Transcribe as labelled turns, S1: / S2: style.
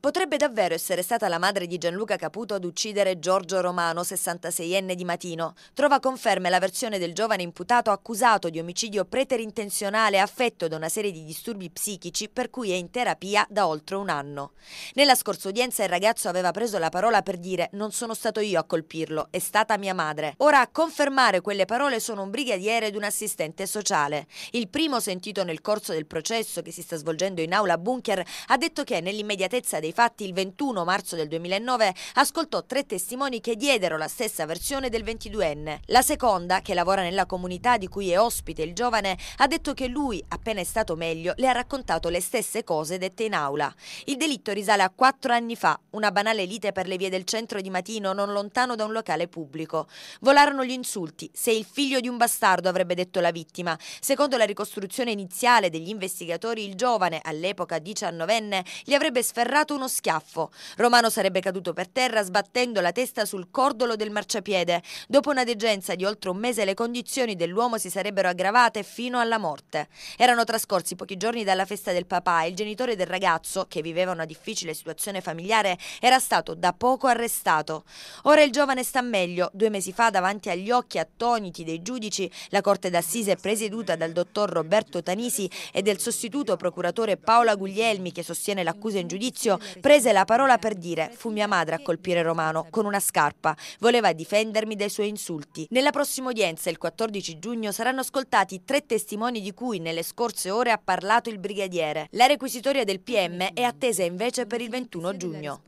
S1: Potrebbe davvero essere stata la madre di Gianluca Caputo ad uccidere Giorgio Romano, 66enne di Matino. Trova conferme la versione del giovane imputato accusato di omicidio preterintenzionale affetto da una serie di disturbi psichici per cui è in terapia da oltre un anno. Nella scorsa udienza il ragazzo aveva preso la parola per dire non sono stato io a colpirlo, è stata mia madre. Ora a confermare quelle parole sono un brigadiere ed un assistente sociale. Il primo sentito nel corso del processo che si sta svolgendo in aula bunker ha detto che nell'immediatezza dei dei fatti il 21 marzo del 2009 ascoltò tre testimoni che diedero la stessa versione del 22enne. La seconda, che lavora nella comunità di cui è ospite il giovane, ha detto che lui, appena è stato meglio, le ha raccontato le stesse cose dette in aula. Il delitto risale a quattro anni fa, una banale lite per le vie del centro di Matino non lontano da un locale pubblico. Volarono gli insulti, se il figlio di un bastardo avrebbe detto la vittima. Secondo la ricostruzione iniziale degli investigatori, il giovane, all'epoca diciannovenne, gli avrebbe sferrato un uno schiaffo. Romano sarebbe caduto per terra sbattendo la testa sul cordolo del marciapiede. Dopo una degenza di oltre un mese le condizioni dell'uomo si sarebbero aggravate fino alla morte. Erano trascorsi pochi giorni dalla festa del papà e il genitore del ragazzo, che viveva una difficile situazione familiare, era stato da poco arrestato. Ora il giovane sta meglio. Due mesi fa, davanti agli occhi attoniti dei giudici, la Corte d'Assise presieduta dal dottor Roberto Tanisi e del sostituto procuratore Paola Guglielmi, che sostiene l'accusa in giudizio, prese la parola per dire fu mia madre a colpire Romano con una scarpa, voleva difendermi dai suoi insulti. Nella prossima udienza, il 14 giugno, saranno ascoltati tre testimoni di cui nelle scorse ore ha parlato il brigadiere. La requisitoria del PM è attesa invece per il 21 giugno.